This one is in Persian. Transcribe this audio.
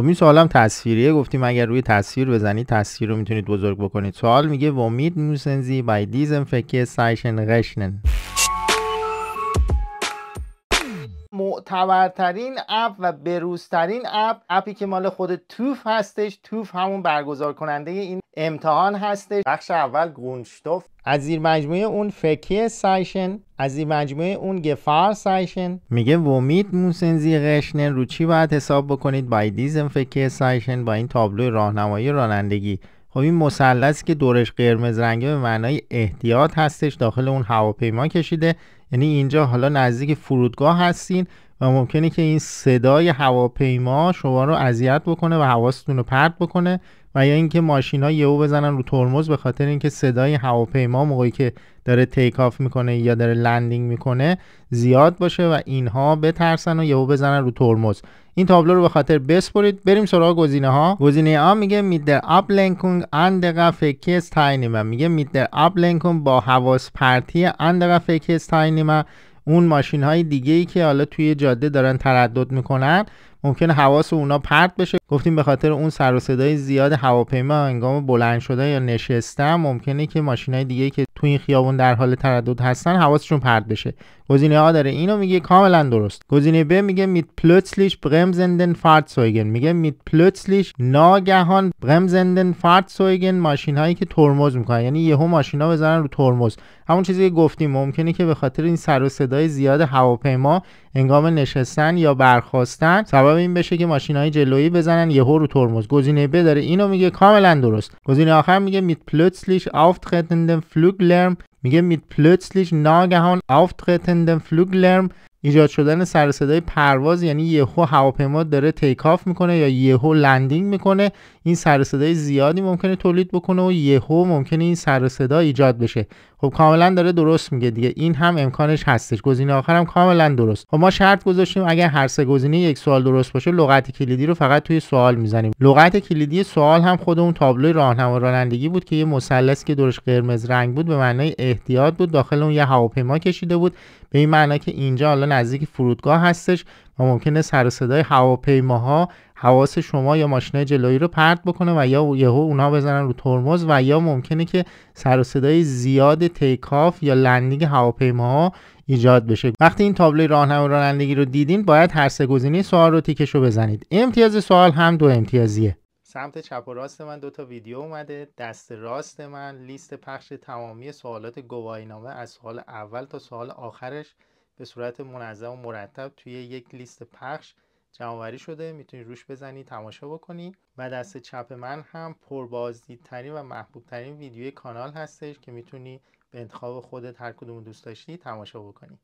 خب این سوالم تصویریه گفتیم اگر روی تصویر بزنید تصویر رو میتونید بزرگ بکنید سوال میگه ومید نوسنزی بای دیزم فکر سایشن غشنن معتبرترین اپ و بروزترین اپ اپی که مال خود توف هستش توف همون برگزار کننده این امتحان هستش بخش اول گونشتوف از زیر مجموعه اون فکه سایشن از زیر مجموعه اون گفار سایشن میگه ومید موسنزی غشنن رو چی باید حساب بکنید با دیزم فکی سایشن با این تابلو راهنمایی رانندگی خب این مثلثی که دورش قرمز رنگه به معنای احتیاط هستش داخل اون هواپیما کشیده یعنی اینجا حالا نزدیک فرودگاه هستین و ممکنه که این صدای هواپیما شما رو اذیت بکنه و حواستون رو پرت بکنه و یا اینکه ماشینا ها یهو بزنن رو ترمز به خاطر اینکه صدای هواپیما موقعی که داره تیک آف میکنه یا داره لندینگ میکنه زیاد باشه و اینها بترسن و یهو بزنن رو ترمز این تابلو رو به خاطر بسپرید بریم سراغ گزینه ها گزینه ها میگه میدر آبلنکون اندقه فکیس تاینیم میگه میدر آبلنکون با حواس پرتی فکیس تاینیما، اون ماشین های دیگه ای که حالا توی جاده دارن تردد میکنن ممکنه حواس اونا پرت بشه گفتیم به خاطر اون سر و صدای زیاد هواپیما انگام بلند شده یا نشستن ممکنه که ماشینای دیگه که تو این خیابون در حال تردد هستن حواسشون پرت بشه گزینه ها داره اینو میگه کاملا درست گزینه ب میگه میت پلتسلیش فارت سویگن میگه میت پلتسلیش ناگهان فارت سویگن ماشین هایی که ترمز میکنن یعنی یهو ماشینا بزنن رو ترمز همون چیزی که گفتیم ممکنه که به خاطر این سر و صدای زیاد هواپیما هنگام نشستن یا برخواستن سبب این بشه که ماشین های جلویی بزنن یهو رو ترمز گزینه ب داره اینو میگه کاملا درست گزینه آخر میگه میت پلتسلیش aufgetretenen لرم میگه میت پلتسلیش ناگهان aufgetretenen لرم، ایجاد شدن سر صدای پرواز یعنی یهو هواپیما داره تیکاف آف میکنه یا یهو لندینگ میکنه این سر صدای زیادی ممکنه تولید بکنه و یهو ممکنه این سر صدا ایجاد بشه خب کاملا داره درست میگه دیگه این هم امکانش هستش گزینه آخر هم کاملا درست خب ما شرط گذاشتیم اگر هر سه گزینه یک سوال درست باشه لغت کلیدی رو فقط توی سوال میزنیم لغت کلیدی سوال هم خود اون تابلوی راهنما رانندگی بود که یه مثلث که دورش قرمز رنگ بود به معنای احتیاط بود داخل اون یه هواپیما کشیده بود به این معنا که اینجا حالا نزدیک فرودگاه هستش و ممکنه سر صدای هواپیماها حواس شما یا ماشین جلویی رو پرت بکنه و یا یهو اونها بزنن رو ترمز و یا ممکنه که سر صدای زیاد تیکاف یا لندینگ هواپیماها ایجاد بشه وقتی این تابلوی راهنمای رانندگی رو دیدین باید هر سه گزینه سوال رو تیکش رو بزنید امتیاز سوال هم دو امتیازیه سمت چپ و راست من دو تا ویدیو اومده دست راست من لیست پخش تمامی سوالات گواهینامه از سوال اول تا سوال آخرش به صورت منظم و مرتب توی یک لیست پخش جمعوری شده میتونی روش بزنی تماشا بکنی و دست چپ من هم پربازدیدترین و محبوبترین ویدیوی کانال هستش که میتونی به انتخاب خودت هر کدوم دوست داشتی تماشا بکنی